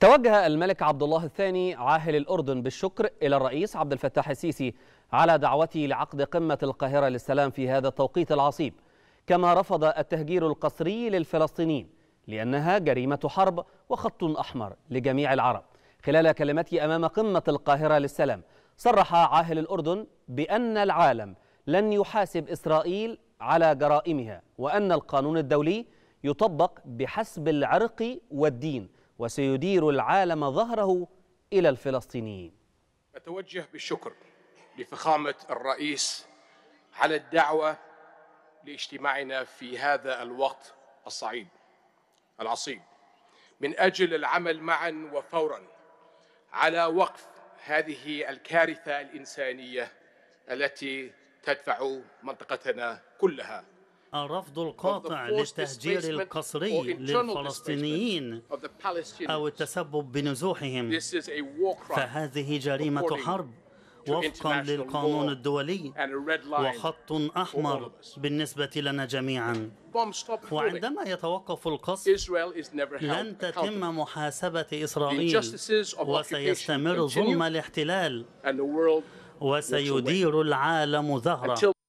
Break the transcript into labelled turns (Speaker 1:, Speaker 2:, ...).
Speaker 1: توجه الملك عبد الله الثاني عاهل الأردن بالشكر إلى الرئيس عبد الفتاح السيسي على دعوته لعقد قمة القاهرة للسلام في هذا التوقيت العصيب كما رفض التهجير القسري للفلسطينيين لأنها جريمة حرب وخط أحمر لجميع العرب خلال كلمته أمام قمة القاهرة للسلام صرح عاهل الأردن بأن العالم لن يحاسب إسرائيل على جرائمها وأن القانون الدولي يطبق بحسب العرق والدين وسيدير العالم ظهره إلى الفلسطينيين
Speaker 2: أتوجه بالشكر لفخامة الرئيس على الدعوة لاجتماعنا في هذا الوقت الصعيد العصيب من أجل العمل معا وفورا على وقف هذه الكارثة الإنسانية التي تدفع منطقتنا كلها
Speaker 3: الرفض القاطع للتهجير القسري للفلسطينيين أو التسبب بنزوحهم فهذه جريمة حرب وفقا للقانون الدولي وخط أحمر بالنسبة لنا جميعا وعندما يتوقف القصف لن تتم محاسبة إسرائيل وسيستمر ظلم الاحتلال وسيدير العالم ظهره